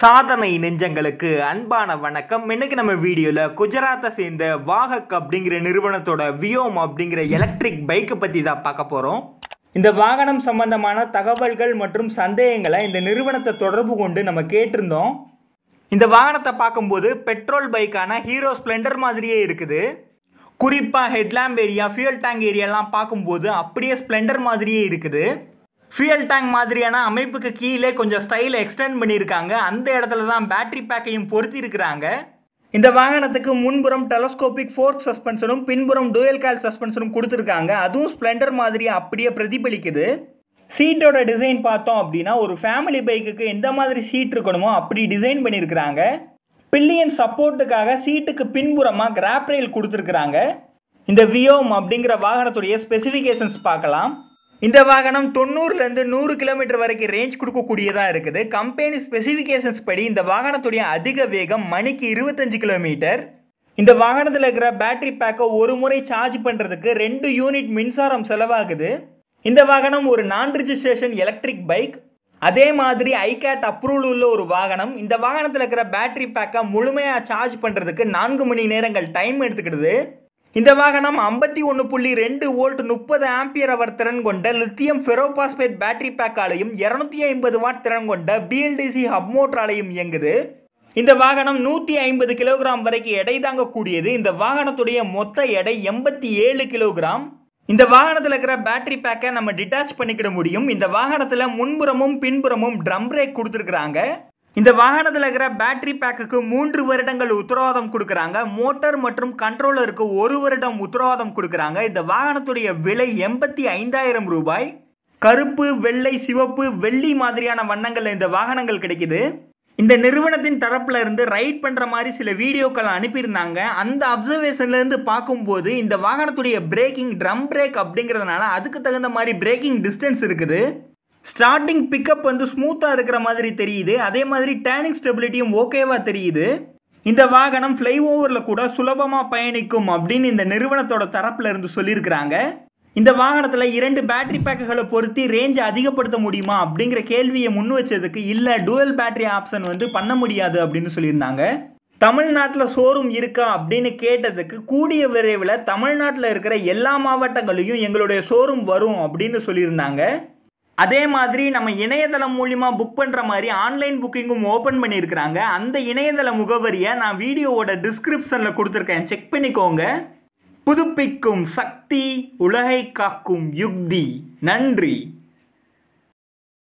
சாதனை நெஞ்சங்களுக்கு அன்பான வணக்கம் இன்னைக்கு நம்ம வீடியோவில் குஜராத்தை சேர்ந்த வாகக் அப்படிங்கிற நிறுவனத்தோட வியோம் அப்படிங்கிற எலக்ட்ரிக் பைக்கை பற்றி தான் பார்க்க போகிறோம் இந்த வாகனம் சம்பந்தமான தகவல்கள் மற்றும் சந்தேகங்களை இந்த நிறுவனத்தை தொடர்பு கொண்டு நம்ம கேட்டிருந்தோம் இந்த வாகனத்தை பார்க்கும்போது பெட்ரோல் பைக்கான ஹீரோ ஸ்ப்ளெண்டர் மாதிரியே இருக்குது குறிப்பாக ஹெட்லாம்ப் ஏரியா ஃபியூல் டேங்க் ஏரியாலாம் பார்க்கும்போது அப்படியே ஸ்ப்ளெண்டர் மாதிரியே இருக்குது ஃபியூயல் டேங்க் மாதிரியான அமைப்புக்கு கீழே கொஞ்சம் ஸ்டைலை எக்ஸ்டெண்ட் பண்ணியிருக்காங்க அந்த இடத்துல தான் பேட்டரி பேக்கையும் இருக்கிறாங்க இந்த வாகனத்துக்கு முன்புறம் டெலஸ்கோபிக் ஃபோர்க் சஸ்பென்ஷனும் பின்புறம் டூயல் கால் சஸ்பென்ஷனும் கொடுத்துருக்காங்க அதுவும் ஸ்ப்ளெண்டர் மாதிரி அப்படியே பிரதிபலிக்குது சீட்டோட டிசைன் பார்த்தோம் அப்படின்னா ஒரு ஃபேமிலி பைக்குக்கு எந்த மாதிரி சீட் இருக்கணுமோ அப்படி டிசைன் பண்ணியிருக்கிறாங்க பில்லியன் சப்போர்ட்டுக்காக சீட்டுக்கு பின்புறமாக கிராப்ரெயில் கொடுத்துருக்குறாங்க இந்த வியோம் அப்படிங்கிற வாகனத்துடைய ஸ்பெசிஃபிகேஷன்ஸ் பார்க்கலாம் இந்த வாகனம் தொண்ணூறுலேருந்து நூறு கிலோமீட்டர் வரைக்கும் ரேஞ்ச் கொடுக்கக்கூடியதாக இருக்குது கம்பெனி ஸ்பெசிஃபிகேஷன்ஸ் படி இந்த வாகனத்துடைய அதிக வேகம் மணிக்கு இருபத்தஞ்சு கிலோமீட்டர் இந்த வாகனத்தில் இருக்கிற பேட்டரி பேக்கை ஒரு முறை சார்ஜ் பண்ணுறதுக்கு ரெண்டு யூனிட் மின்சாரம் செலவாகுது இந்த வாகனம் ஒரு நான் ரிஜிஸ்ட்ரேஷன் எலக்ட்ரிக் பைக் அதே மாதிரி ஐகேட் அப்ரூவல் உள்ள ஒரு வாகனம் இந்த வாகனத்தில் இருக்கிற பேட்டரி பேக்கை முழுமையாக சார்ஜ் பண்ணுறதுக்கு நான்கு மணி நேரங்கள் டைம் எடுத்துக்கிடுது இந்த வாகனம் ஐம்பத்தி ஒன்று புள்ளி ரெண்டு வோல்ட் முப்பது ஆம்பியர் அவர் திறன் கொண்ட லித்தியம் ஃபெரோபாஸ்பேட் பேட்டரி பேக் ஆலையும் இரநூத்தி ஐம்பது வாட் திறன் கொண்ட பிஎல்டிசி ஹப் மோட்டர் ஆலையும் இயங்குது இந்த வாகனம் நூற்றி ஐம்பது கிலோகிராம் வரைக்கும் எடை தாங்கக்கூடியது இந்த வாகனத்துடைய மொத்த எடை எண்பத்தி ஏழு கிலோகிராம் இந்த வாகனத்தில் இருக்கிற பேட்டரி பேக்கை நம்ம டிட்டாச் பண்ணிக்கிட முடியும் இந்த வாகனத்தில் முன்புறமும் பின்புறமும் ட்ரம் பிரேக் கொடுத்துருக்குறாங்க இந்த வாகனத்தில் இருக்கிற பேட்டரி பேக்குக்கு மூன்று வருடங்கள் உத்தரவாதம் கொடுக்குறாங்க மோட்டர் மற்றும் கண்ட்ரோலருக்கு ஒரு வருடம் உத்தரவாதம் கொடுக்குறாங்க இந்த வாகனத்துடைய விலை எண்பத்தி ஐந்தாயிரம் ரூபாய் கருப்பு வெள்ளை சிவப்பு வெள்ளி மாதிரியான வண்ணங்கள் இந்த வாகனங்கள் கிடைக்குது இந்த நிறுவனத்தின் தரப்புல இருந்து ரைட் பண்ணுற மாதிரி சில வீடியோக்கள் அனுப்பியிருந்தாங்க அந்த அப்சர்வேஷன்லேருந்து பார்க்கும்போது இந்த வாகனத்துடைய பிரேக்கிங் ட்ரம் பிரேக் அப்படிங்கிறதுனால அதுக்கு தகுந்த மாதிரி பிரேக்கிங் டிஸ்டன்ஸ் இருக்குது ஸ்டார்டிங் பிக்கப் வந்து ஸ்மூத்தாக இருக்கிற மாதிரி தெரியுது அதே மாதிரி டேனிங் ஸ்டெபிலிட்டியும் ஓகேவாக தெரியுது இந்த வாகனம் ஃப்ளைஓவரில் கூட சுலபமாக பயணிக்கும் அப்படின்னு இந்த நிறுவனத்தோட தரப்பில் இருந்து சொல்லியிருக்கிறாங்க இந்த வாகனத்தில் இரண்டு பேட்டரி பேக்குகளை பொருத்தி ரேஞ்சை அதிகப்படுத்த முடியுமா அப்படிங்கிற கேள்வியை முன் வச்சதுக்கு இல்லை டூவல் பேட்டரி ஆப்ஷன் வந்து பண்ண முடியாது அப்படின்னு சொல்லியிருந்தாங்க தமிழ்நாட்டில் ஷோரூம் இருக்கா அப்படின்னு கேட்டதுக்கு கூடிய விரைவில் தமிழ்நாட்டில் இருக்கிற எல்லா மாவட்டங்களையும் எங்களுடைய ஷோரூம் வரும் அப்படின்னு சொல்லியிருந்தாங்க அதே மாதிரி நம்ம இணையதளம் மூலியமாக புக் பண்ணுற மாதிரி ஆன்லைன் புக்கிங்கும் ஓப்பன் பண்ணியிருக்கிறாங்க அந்த இணையதள முகவரியை நான் வீடியோவோட டிஸ்கிரிப்ஷனில் கொடுத்துருக்கேன் செக் பண்ணிக்கோங்க புதுப்பிக்கும் சக்தி உலகை காக்கும் யுக்தி நன்றி